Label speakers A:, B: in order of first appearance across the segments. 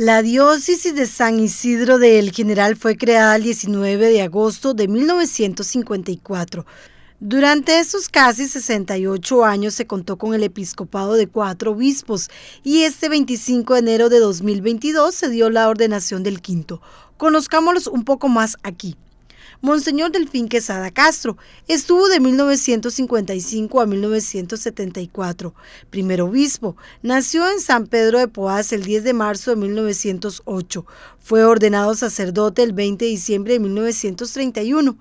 A: La diócesis de San Isidro de El General fue creada el 19 de agosto de 1954. Durante esos casi 68 años se contó con el episcopado de cuatro obispos y este 25 de enero de 2022 se dio la ordenación del quinto. Conozcámoslos un poco más aquí. Monseñor Delfín Quesada Castro. Estuvo de 1955 a 1974. Primer obispo. Nació en San Pedro de Poás el 10 de marzo de 1908. Fue ordenado sacerdote el 20 de diciembre de 1931.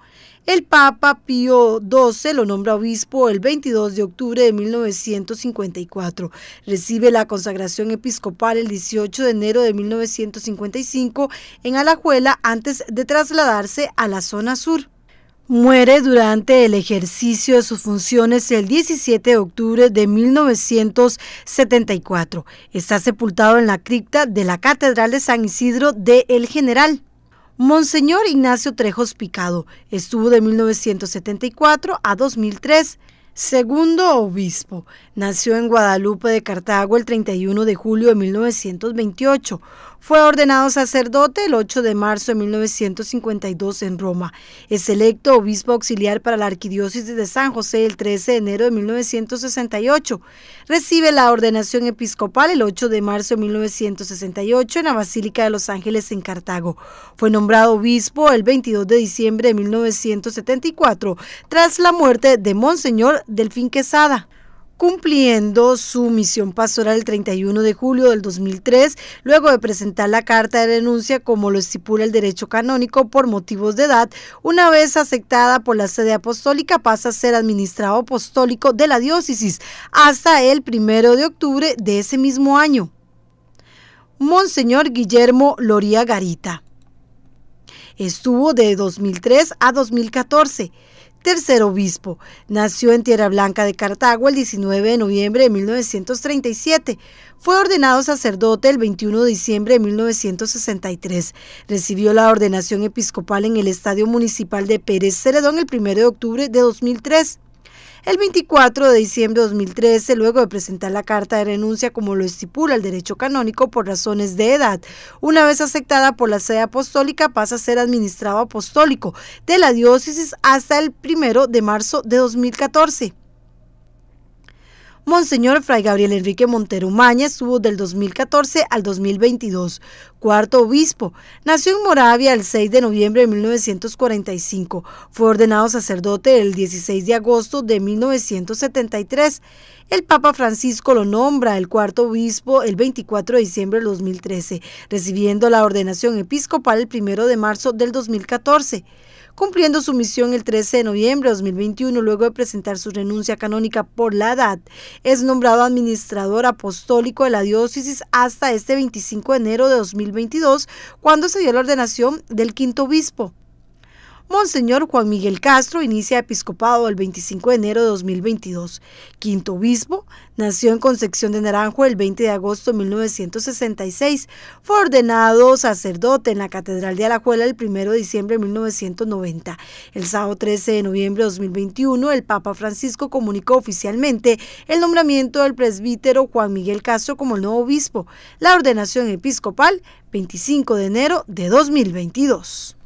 A: El Papa Pío XII lo nombra obispo el 22 de octubre de 1954. Recibe la consagración episcopal el 18 de enero de 1955 en Alajuela antes de trasladarse a la zona sur. Muere durante el ejercicio de sus funciones el 17 de octubre de 1974. Está sepultado en la cripta de la Catedral de San Isidro de El General. Monseñor Ignacio Trejos Picado estuvo de 1974 a 2003 segundo obispo. Nació en Guadalupe de Cartago el 31 de julio de 1928. Fue ordenado sacerdote el 8 de marzo de 1952 en Roma. Es electo obispo auxiliar para la arquidiócesis de San José el 13 de enero de 1968. Recibe la ordenación episcopal el 8 de marzo de 1968 en la Basílica de los Ángeles en Cartago. Fue nombrado obispo el 22 de diciembre de 1974 tras la muerte de Monseñor Delfín Quesada cumpliendo su misión pastoral el 31 de julio del 2003, luego de presentar la carta de renuncia como lo estipula el derecho canónico por motivos de edad, una vez aceptada por la sede apostólica pasa a ser administrado apostólico de la diócesis hasta el 1 de octubre de ese mismo año. Monseñor Guillermo Loría Garita. Estuvo de 2003 a 2014 tercer obispo. Nació en Tierra Blanca de Cartago el 19 de noviembre de 1937. Fue ordenado sacerdote el 21 de diciembre de 1963. Recibió la ordenación episcopal en el Estadio Municipal de Pérez Ceredón el 1 de octubre de 2003. El 24 de diciembre de 2013, luego de presentar la carta de renuncia como lo estipula el derecho canónico por razones de edad, una vez aceptada por la sede apostólica pasa a ser administrado apostólico de la diócesis hasta el 1 de marzo de 2014. Monseñor Fray Gabriel Enrique Montero Mañez estuvo del 2014 al 2022, cuarto obispo. Nació en Moravia el 6 de noviembre de 1945. Fue ordenado sacerdote el 16 de agosto de 1973. El Papa Francisco lo nombra el cuarto obispo el 24 de diciembre del 2013, recibiendo la ordenación episcopal el 1 de marzo del 2014 cumpliendo su misión el 13 de noviembre de 2021 luego de presentar su renuncia canónica por la edad. Es nombrado administrador apostólico de la diócesis hasta este 25 de enero de 2022, cuando se dio la ordenación del quinto obispo. Monseñor Juan Miguel Castro inicia episcopado el 25 de enero de 2022. Quinto obispo, nació en Concepción de Naranjo el 20 de agosto de 1966. Fue ordenado sacerdote en la Catedral de Alajuela el 1 de diciembre de 1990. El sábado 13 de noviembre de 2021, el Papa Francisco comunicó oficialmente el nombramiento del presbítero Juan Miguel Castro como el nuevo obispo. La ordenación episcopal, 25 de enero de 2022.